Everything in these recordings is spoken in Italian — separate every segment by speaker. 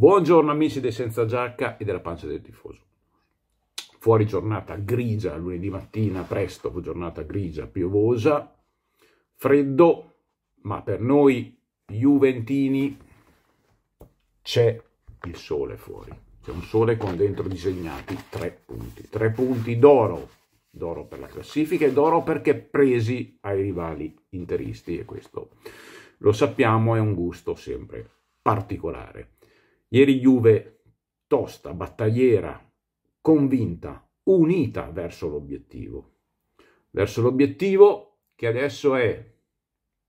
Speaker 1: Buongiorno amici dei Senza Giacca e della Pancia del Tifoso. Fuori giornata grigia, lunedì mattina presto, giornata grigia, piovosa, freddo, ma per noi juventini c'è il sole fuori. C'è un sole con dentro disegnati tre punti. Tre punti d'oro, d'oro per la classifica e d'oro perché presi ai rivali interisti e questo lo sappiamo è un gusto sempre particolare. Ieri Juve tosta, battagliera, convinta, unita verso l'obiettivo. Verso l'obiettivo che adesso è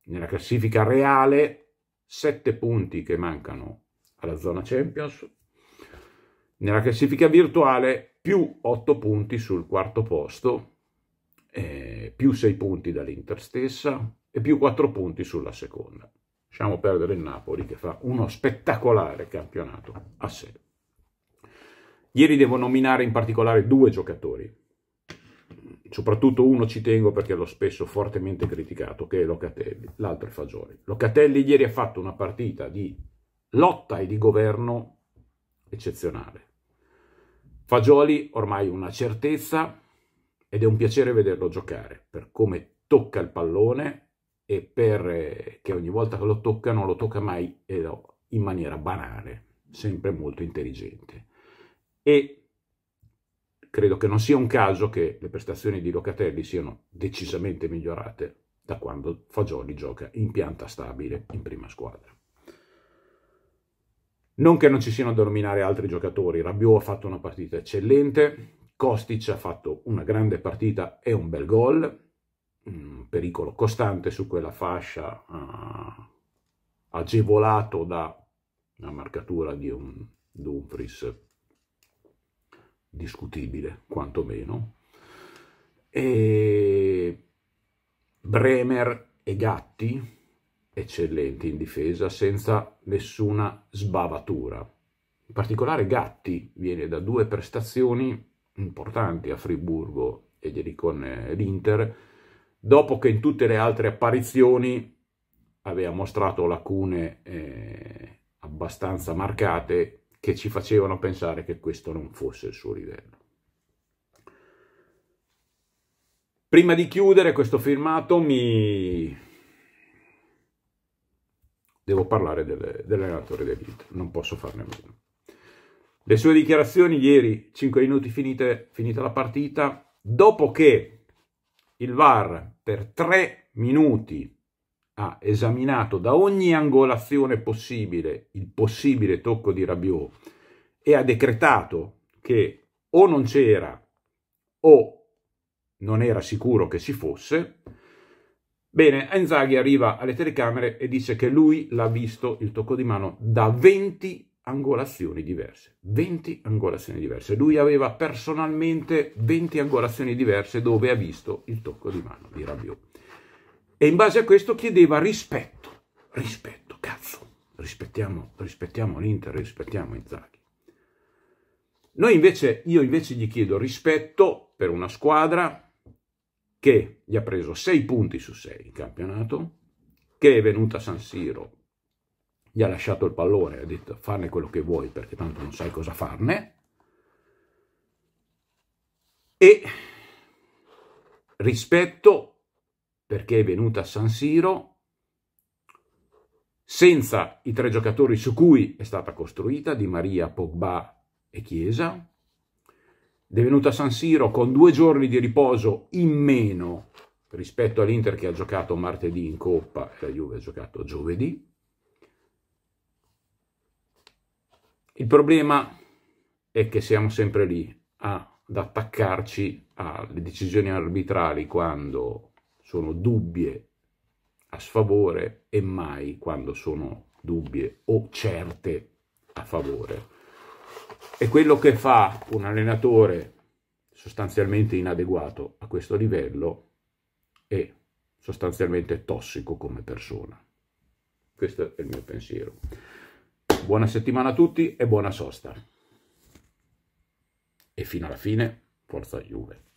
Speaker 1: nella classifica reale 7 punti che mancano alla zona Champions, nella classifica virtuale più 8 punti sul quarto posto, eh, più 6 punti dall'Inter stessa e più 4 punti sulla seconda. Lasciamo perdere il Napoli che fa uno spettacolare campionato a sé. Ieri devo nominare in particolare due giocatori, soprattutto uno ci tengo perché l'ho spesso fortemente criticato, che è Locatelli, l'altro è Fagioli. Locatelli ieri ha fatto una partita di lotta e di governo eccezionale. Fagioli ormai una certezza ed è un piacere vederlo giocare per come tocca il pallone, e per, eh, che ogni volta che lo tocca non lo tocca mai in maniera banale, sempre molto intelligente. E credo che non sia un caso che le prestazioni di Locatelli siano decisamente migliorate da quando Fagioli gioca in pianta stabile in prima squadra. Non che non ci siano da nominare altri giocatori, Rabiot ha fatto una partita eccellente, Kostic ha fatto una grande partita e un bel gol, pericolo costante su quella fascia uh, agevolato da una marcatura di un Dumfries discutibile, quantomeno. E Bremer e Gatti, eccellenti in difesa, senza nessuna sbavatura. In particolare Gatti viene da due prestazioni importanti a Friburgo e con l'Inter, dopo che in tutte le altre apparizioni aveva mostrato lacune eh, abbastanza marcate che ci facevano pensare che questo non fosse il suo livello. Prima di chiudere questo filmato mi devo parlare dell'allenatore del dell'Inter, non posso farne a meno. Le sue dichiarazioni ieri, 5 minuti finite, finita la partita, dopo che il VAR per tre minuti ha esaminato da ogni angolazione possibile il possibile tocco di Rabiot e ha decretato che o non c'era o non era sicuro che ci fosse, bene, Enzaghi arriva alle telecamere e dice che lui l'ha visto il tocco di mano da 20 angolazioni diverse, 20 angolazioni diverse. Lui aveva personalmente 20 angolazioni diverse dove ha visto il tocco di mano di Rabiot. E in base a questo chiedeva rispetto, rispetto, cazzo, rispettiamo, rispettiamo l'Inter, rispettiamo Inzaghi. Noi invece, io invece gli chiedo rispetto per una squadra che gli ha preso 6 punti su 6 in campionato, che è venuta a San Siro gli ha lasciato il pallone, ha detto farne quello che vuoi perché tanto non sai cosa farne, e rispetto perché è venuta a San Siro senza i tre giocatori su cui è stata costruita, Di Maria, Pogba e Chiesa, ed è venuta a San Siro con due giorni di riposo in meno rispetto all'Inter che ha giocato martedì in Coppa e la Juve ha giocato giovedì, Il problema è che siamo sempre lì a, ad attaccarci alle decisioni arbitrali quando sono dubbie a sfavore e mai quando sono dubbie o certe a favore. E quello che fa un allenatore sostanzialmente inadeguato a questo livello è sostanzialmente tossico come persona. Questo è il mio pensiero. Buona settimana a tutti e buona sosta. E fino alla fine, forza Juve.